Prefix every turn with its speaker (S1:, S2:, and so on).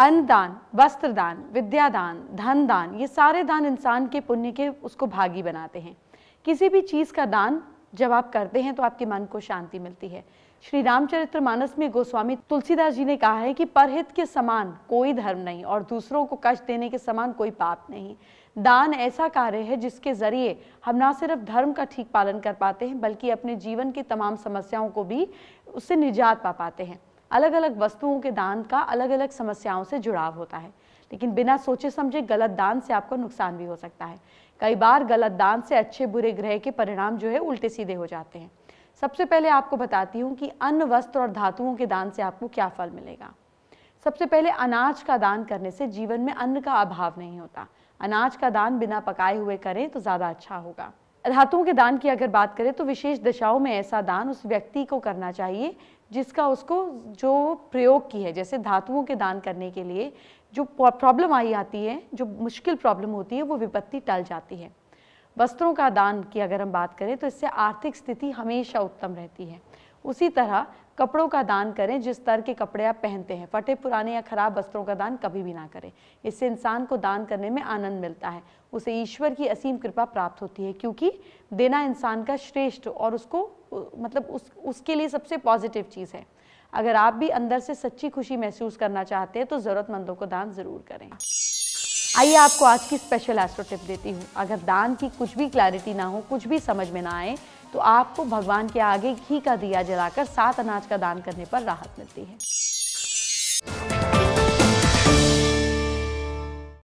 S1: अन्नदान विद्या विद्यादान धन दान ये सारे दान इंसान के पुण्य के उसको भागी बनाते हैं किसी भी चीज़ का दान जब आप करते हैं तो आपके मन को शांति मिलती है श्री रामचरित्र मानस में गोस्वामी तुलसीदास जी ने कहा है कि परहित के समान कोई धर्म नहीं और दूसरों को कष्ट देने के समान कोई पाप नहीं दान ऐसा कार्य है जिसके जरिए हम ना सिर्फ धर्म का ठीक पालन कर पाते हैं बल्कि अपने जीवन की तमाम समस्याओं को भी उससे निजात पा पाते हैं अलग अलग वस्तुओं के दान का अलग अलग समस्याओं से जुड़ाव होता है लेकिन बिना सोचे समझे गलत दान से आपको नुकसान भी हो सकता है कई बार गलत दान से अच्छे बुरे ग्रह के परिणाम जो है उल्टे सीधे हो जाते हैं सबसे पहले आपको बताती हूँ कि अन्न वस्त्र और धातुओं के दान से आपको क्या फल मिलेगा सबसे पहले अनाज का दान करने से जीवन में अन्न का अभाव नहीं होता अनाज का दान बिना पकाए हुए करें तो ज़्यादा अच्छा होगा धातुओं के दान की अगर बात करें तो विशेष दशाओं में ऐसा दान उस व्यक्ति को करना चाहिए जिसका उसको जो प्रयोग की है जैसे धातुओं के दान करने के लिए जो प्रॉब्लम आई आती है जो मुश्किल प्रॉब्लम होती है वो विपत्ति टल जाती है वस्त्रों का दान की अगर हम बात करें तो इससे आर्थिक स्थिति हमेशा उत्तम रहती है उसी तरह कपड़ों का दान करें जिस तरह के कपड़े आप पहनते हैं फटे पुराने या खराब वस्त्रों का दान कभी भी ना करें इससे इंसान को दान करने में आनंद मिलता है उसे ईश्वर की असीम कृपा प्राप्त होती है क्योंकि देना इंसान का श्रेष्ठ और उसको मतलब उस उसके लिए सबसे पॉजिटिव चीज़ है अगर आप भी अंदर से सच्ची खुशी महसूस करना चाहते हैं तो ज़रूरतमंदों को दान ज़रूर करें आइए आपको आज की स्पेशल एस्ट्रो टिप देती हूँ अगर दान की कुछ भी क्लैरिटी ना हो कुछ भी समझ में ना आए तो आपको भगवान के आगे घी का दिया जलाकर सात अनाज का दान करने पर राहत मिलती है